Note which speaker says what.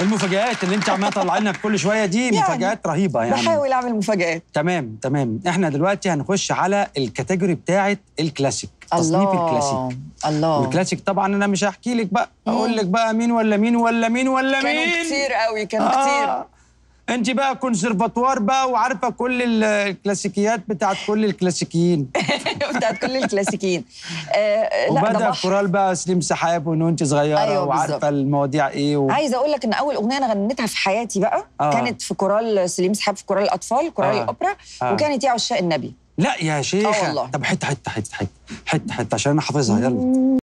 Speaker 1: المفاجآت اللي انت عماله تطلعي لنا كل شويه دي يعني مفاجآت رهيبه يعني بحاول
Speaker 2: اعمل مفاجآت
Speaker 1: تمام تمام احنا دلوقتي هنخش على الكاتيجوري بتاعه الكلاسيك تصنيف الكلاسيك
Speaker 3: الله الكلاسيك طبعا انا مش هحكي لك بقى اقول لك بقى مين ولا مين ولا مين ولا مين كانوا كتير
Speaker 2: قوي كانوا آه.
Speaker 3: كتير انت بقى كونسرفاتوار بقى وعارفه
Speaker 1: كل الكلاسيكيات بتاعت كل الكلاسيكيين بتاعت كل الكلاسيكيين
Speaker 2: آه, آه، وبدا الكورال
Speaker 1: بقى سليم سحاب وان انت صغيره أيوة وعارفه المواضيع ايه و... عايزه
Speaker 2: اقول لك ان اول اغنيه انا غنيتها في حياتي بقى آه. كانت في كورال سليم سحاب في كورال الاطفال كورال آه. الاوبرا آه. وكانت يا عشاق النبي
Speaker 1: لا يا شيخ آه والله. طب حته حته حته حته حته حته عشان انا حافظها يلا